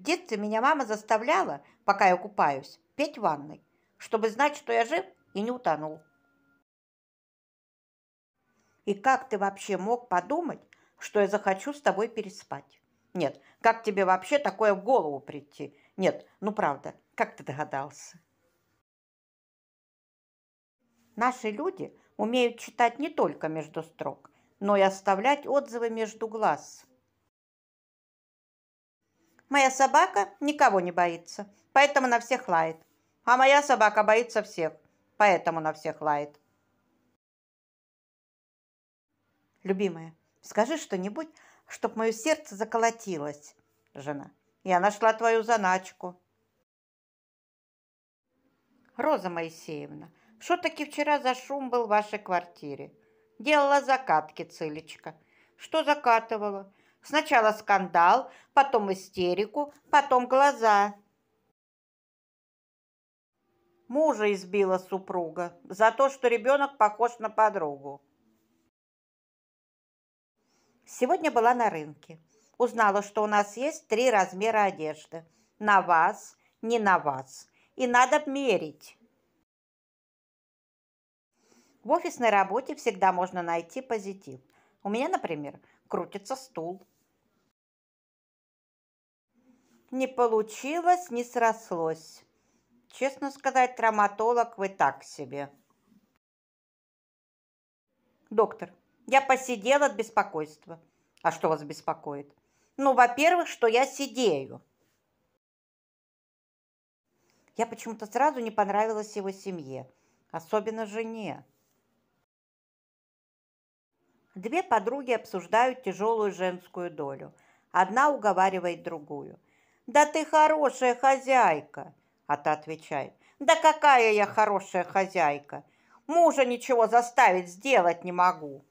В детстве меня мама заставляла, пока я купаюсь, петь в ванной, чтобы знать, что я жив и не утонул. И как ты вообще мог подумать, что я захочу с тобой переспать? Нет, как тебе вообще такое в голову прийти? Нет, ну правда, как ты догадался? Наши люди умеют читать не только между строк, но и оставлять отзывы между глаз – Моя собака никого не боится, поэтому на всех лает. А моя собака боится всех, поэтому на всех лает. Любимая, скажи что-нибудь, чтоб мое сердце заколотилось. Жена, я нашла твою заначку. Роза Моисеевна, что таки вчера за шум был в вашей квартире? Делала закатки, Цилечка. Что закатывала? Сначала скандал, потом истерику, потом глаза. Мужа избила супруга за то, что ребенок похож на подругу. Сегодня была на рынке. Узнала, что у нас есть три размера одежды. На вас, не на вас. И надо мерить. В офисной работе всегда можно найти позитив. У меня, например, крутится стул. Не получилось, не срослось. Честно сказать, травматолог вы так себе. Доктор, я посидела от беспокойства. А что вас беспокоит? Ну, во-первых, что я сидею. Я почему-то сразу не понравилась его семье, особенно жене. Две подруги обсуждают тяжелую женскую долю. Одна уговаривает другую. «Да ты хорошая хозяйка!» А та отвечает. «Да какая я хорошая хозяйка! Мужа ничего заставить сделать не могу!»